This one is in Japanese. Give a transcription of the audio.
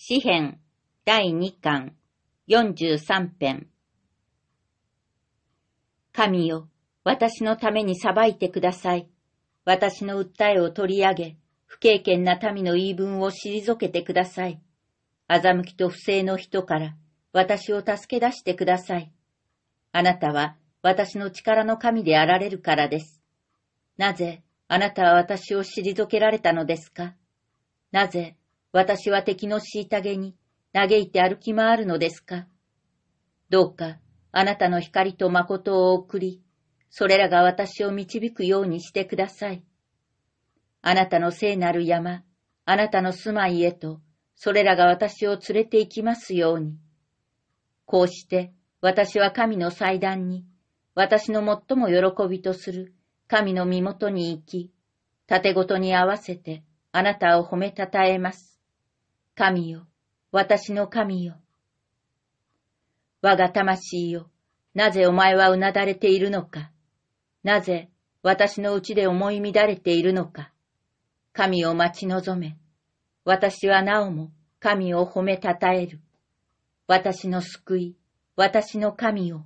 詩編第2巻43編神よ、私のために裁いてください。私の訴えを取り上げ、不経験な民の言い分を退けてください。欺きと不正の人から私を助け出してください。あなたは私の力の神であられるからです。なぜあなたは私を退けられたのですかなぜ私は敵の虐げに嘆いて歩き回るのですかどうかあなたの光と誠を送り、それらが私を導くようにしてください。あなたの聖なる山、あなたの住まいへと、それらが私を連れて行きますように。こうして私は神の祭壇に、私の最も喜びとする神の身元に行き、盾ごとに合わせてあなたを褒めたたえます。神よ、私の神よ。我が魂よ、なぜお前はうなだれているのか。なぜ私のうちで思い乱れているのか。神を待ち望め。私はなおも神を褒めたたえる。私の救い、私の神を。